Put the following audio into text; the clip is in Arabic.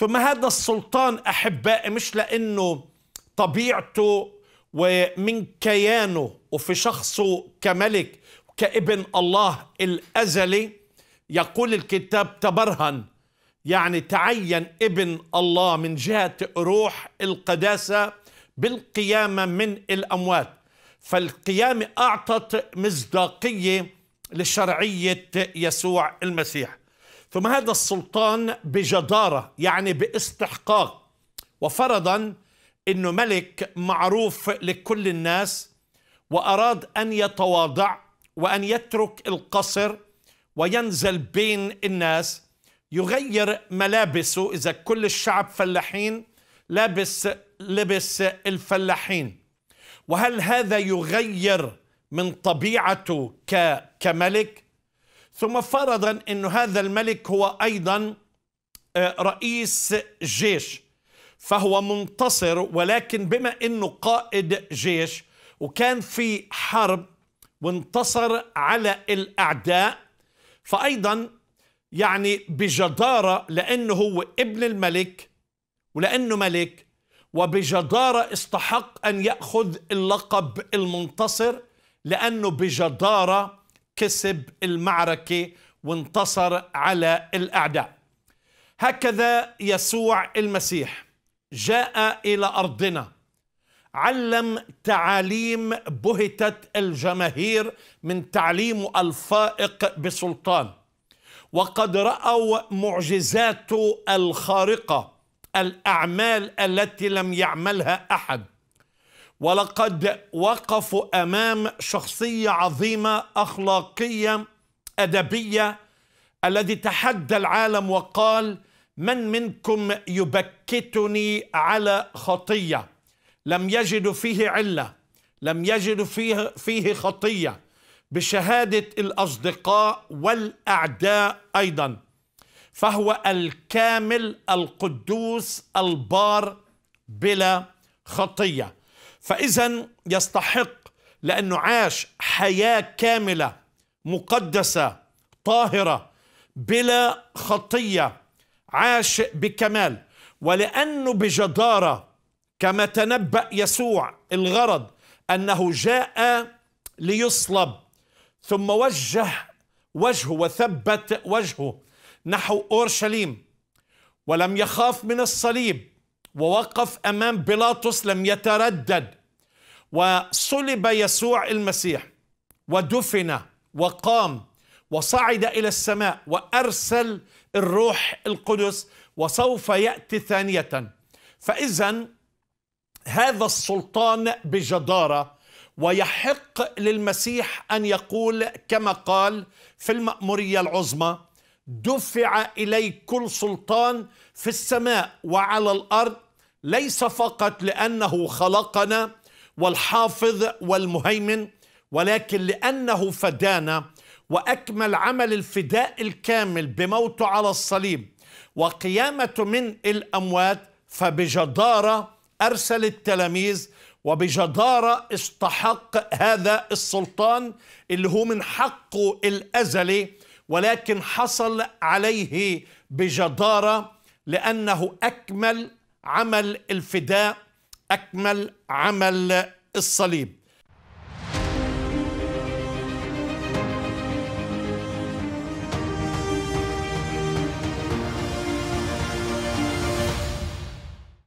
ثم هذا السلطان أحبائي مش لأنه طبيعته ومن كيانه وفي شخصه كملك كابن الله الأزلي يقول الكتاب تبرهن يعني تعين ابن الله من جهة روح القداسة بالقيامة من الأموات فالقيامة أعطت مصداقية لشرعية يسوع المسيح ثم هذا السلطان بجدارة يعني باستحقاق وفرضا أنه ملك معروف لكل الناس وأراد أن يتواضع وأن يترك القصر وينزل بين الناس يغير ملابسه إذا كل الشعب فلاحين لابس لبس الفلاحين وهل هذا يغير من طبيعته كملك ثم فرضا أن هذا الملك هو أيضا آه، رئيس جيش فهو منتصر ولكن بما أنه قائد جيش وكان في حرب وانتصر على الأعداء فأيضا يعني بجدارة لأنه هو ابن الملك ولأنه ملك وبجدارة استحق أن يأخذ اللقب المنتصر لأنه بجدارة كسب المعركة وانتصر على الأعداء هكذا يسوع المسيح جاء إلى أرضنا علم تعاليم بهتت الجماهير من تعليمه الفائق بسلطان وقد رأوا معجزاته الخارقة الأعمال التي لم يعملها أحد ولقد وقفوا امام شخصيه عظيمه اخلاقيه ادبيه الذي تحدى العالم وقال من منكم يبكتني على خطيه لم يجد فيه عله لم يجد فيه فيه خطيه بشهاده الاصدقاء والاعداء ايضا فهو الكامل القدوس البار بلا خطيه فإذا يستحق لأنه عاش حياة كاملة مقدسة طاهرة بلا خطية عاش بكمال ولأنه بجدارة كما تنبأ يسوع الغرض أنه جاء ليصلب ثم وجه وجهه وثبت وجهه نحو أورشليم ولم يخاف من الصليب ووقف امام بيلاطس لم يتردد وصلب يسوع المسيح ودفن وقام وصعد الى السماء وارسل الروح القدس وسوف ياتي ثانيه فاذا هذا السلطان بجداره ويحق للمسيح ان يقول كما قال في الماموريه العظمى دفع اليه كل سلطان في السماء وعلى الارض ليس فقط لانه خلقنا والحافظ والمهيمن ولكن لانه فدانا واكمل عمل الفداء الكامل بموته على الصليب وقيامته من الاموات فبجداره ارسل التلاميذ وبجدارة استحق هذا السلطان اللي هو من حقه الأزلي ولكن حصل عليه بجدارة لأنه أكمل عمل الفداء أكمل عمل الصليب